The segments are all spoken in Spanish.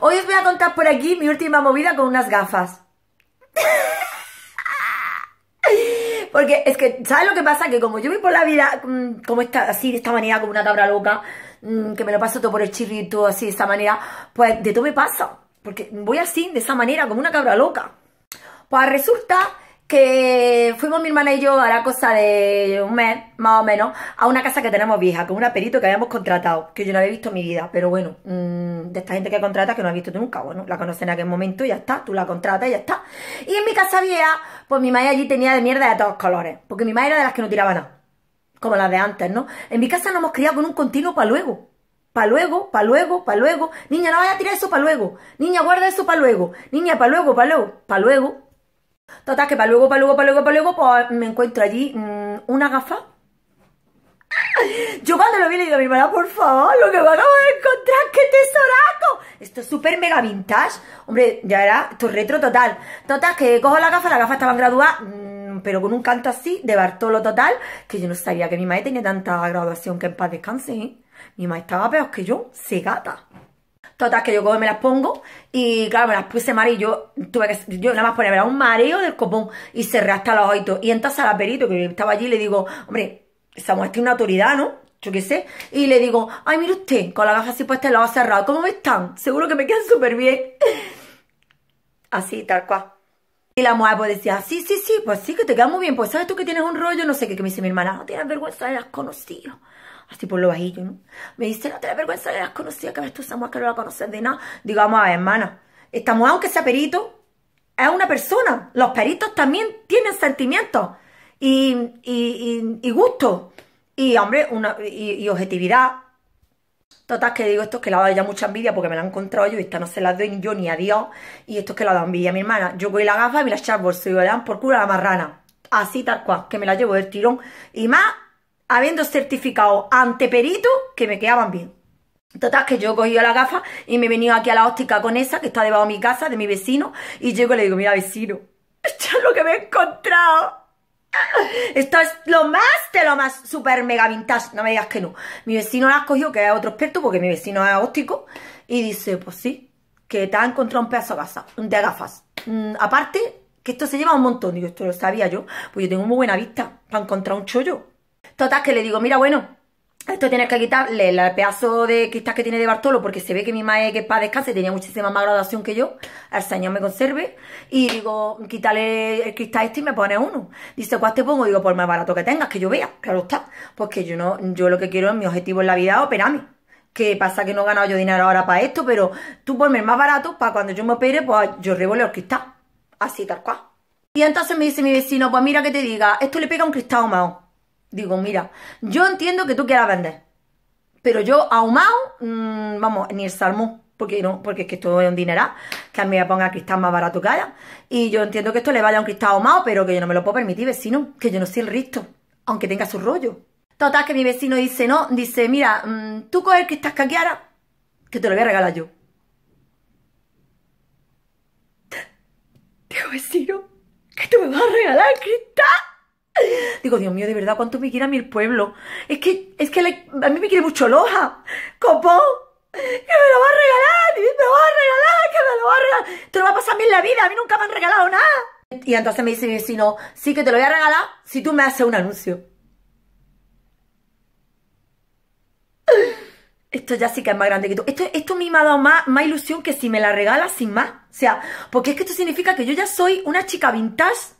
Hoy os voy a contar por aquí mi última movida con unas gafas. Porque es que, ¿sabes lo que pasa? Que como yo voy por la vida mm, como está así, de esta manera, como una cabra loca, mm, que me lo paso todo por el chirrito, así, de esta manera, pues de todo me pasa. Porque voy así, de esa manera, como una cabra loca. Pues resulta que fuimos mi hermana y yo a la cosa de un mes, más o menos, a una casa que tenemos vieja, con un perito que habíamos contratado, que yo no había visto en mi vida, pero bueno, mm, de esta gente que contrata que no ha visto nunca, bueno, la conocen en aquel momento y ya está, tú la contratas y ya está. Y en mi casa vieja, pues mi madre allí tenía de mierda de todos colores, porque mi madre era de las que no tiraba nada, como las de antes, ¿no? En mi casa nos hemos criado con un continuo para luego, para luego, para luego, para luego, niña, no vaya a tirar eso para luego, niña, guarda eso para luego, niña, para luego, para luego, para luego, Total, que para luego, para luego, para luego, para luego, pues me encuentro allí mm, una gafa. Yo cuando lo vi le digo a mi hermana, por favor, lo que me acabo encontrar, qué tesoraco. Esto es súper mega vintage. Hombre, ya era, esto es retro total. Total, que cojo la gafa, la gafa estaba graduada mm, pero con un canto así, de Bartolo total, que yo no sabía que mi madre tenía tanta graduación que en paz descanse, ¿eh? Mi madre estaba peor que yo, se gata. Total, que yo me las pongo y claro, me las puse mal yo tuve que, yo nada más ponerme un mareo del copón y cerré hasta los ojitos. Y entonces al perito que estaba allí le digo, hombre, esa mujer tiene una autoridad, ¿no? yo qué sé, y le digo, ay, mire usted, con la gafas así puesta y los ojos cerrado. ¿cómo me están? Seguro que me quedan súper bien. así, tal cual. Y la mujer pues decía, sí, sí, sí, pues sí, que te queda muy bien. Pues sabes tú que tienes un rollo, no sé qué, que me dice mi hermana, no tienes vergüenza de las conocidas. Así por lo bajillo, ¿no? Me dice, no tienes vergüenza de las conocidas, que ves tú esa mujer que no la conoces de nada. digamos a ver, hermana, esta mujer, aunque sea perito, es una persona. Los peritos también tienen sentimientos y, y, y, gusto. Y, hombre, una, y objetividad Total, que digo, esto es que la ha dado ya mucha envidia porque me la han encontrado yo y esta no se la doy yo ni a Dios. Y esto es que la ha dado envidia a mi hermana. Yo cogí la gafa y me la eché al bolso y le por culo a la marrana. Así tal cual, que me la llevo del tirón. Y más, habiendo certificado ante perito que me quedaban bien. Total, que yo he cogido la gafa y me he venido aquí a la óptica con esa que está debajo de mi casa, de mi vecino. Y llego y le digo, mira vecino, esto es lo que me he encontrado. Esto es lo más de lo más super mega vintage. No me digas que no. Mi vecino la ha escogido, que es otro experto, porque mi vecino es óptico. Y dice, pues sí, que te ha encontrado un pedazo de gafas. De gafas. Mm, aparte, que esto se lleva un montón. Digo, esto lo sabía yo. Pues yo tengo muy buena vista para encontrar un chollo. Total, que le digo, mira, bueno, esto tienes que quitarle el pedazo de cristal que tiene de Bartolo porque se ve que mi madre que es para descanse tenía muchísima más graduación que yo. al señor me conserve. Y digo, quítale el cristal este y me pone uno. Dice, ¿cuál pues, te pongo? Digo, por más barato que tengas, que yo vea. Claro está. Porque yo no, yo lo que quiero es mi objetivo en la vida operarme. Que pasa que no he ganado yo dinero ahora para esto, pero tú ponme el más barato para cuando yo me opere, pues yo revole el cristal. Así tal cual. Y entonces me dice mi vecino, pues mira que te diga, esto le pega un cristal más digo, mira, yo entiendo que tú quieras vender, pero yo ahumado, mm, vamos, ni el salmón, porque, no, porque es que esto es un dineral, que a mí me ponga cristal más barato que haya, y yo entiendo que esto le vaya a un cristal ahumado, pero que yo no me lo puedo permitir, vecino, que yo no soy el risto, aunque tenga su rollo. Total, que mi vecino dice, no, dice, mira, mm, tú coges el cristal caqueara, que te lo voy a regalar yo. Digo, vecino, que tú me vas a regalar el cristal. Digo, Dios mío, de verdad, ¿cuánto me quiere a mí el pueblo? Es que, es que a mí me quiere mucho Loja, Copón, que me lo va a regalar, que me lo va a regalar, que me lo va a regalar. Te lo va a pasar a en la vida, a mí nunca me han regalado nada. Y entonces me dice si no, sí que te lo voy a regalar si tú me haces un anuncio. Esto ya sí que es más grande que tú. Esto, esto a mí me ha dado más, más ilusión que si me la regalas sin más. O sea, porque es que esto significa que yo ya soy una chica vintage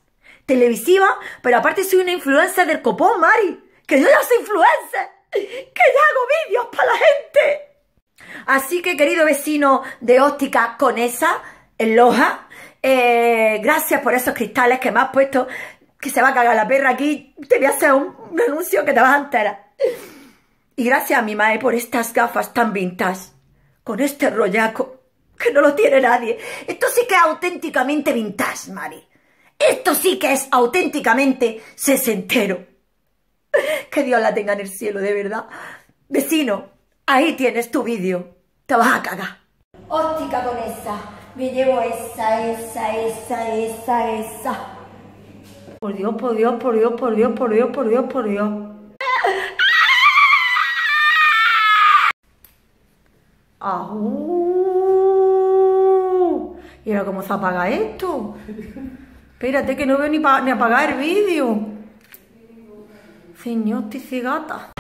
televisiva, pero aparte soy una influencer del copón, Mari. Que yo ya soy influencer. Que ya hago vídeos para la gente. Así que, querido vecino de óptica Conesa, en Loja, eh, gracias por esos cristales que me has puesto, que se va a cagar la perra aquí. Te voy a hacer un, anuncio que te vas a enterar. Y gracias a mi madre por estas gafas tan vintage, con este rollaco, que no lo tiene nadie. Esto sí que es auténticamente vintage, Mari. Esto sí que es auténticamente sesentero. Que Dios la tenga en el cielo, de verdad. Vecino, ahí tienes tu vídeo. Te vas a cagar. Óptica con esa. Me llevo esa, esa, esa, esa, esa. Por Dios, por Dios, por Dios, por Dios, por Dios, por Dios, por Dios. ¿Y ahora cómo se apaga esto? Espérate que no veo ni, pa, ni apagar el vídeo. Señor, te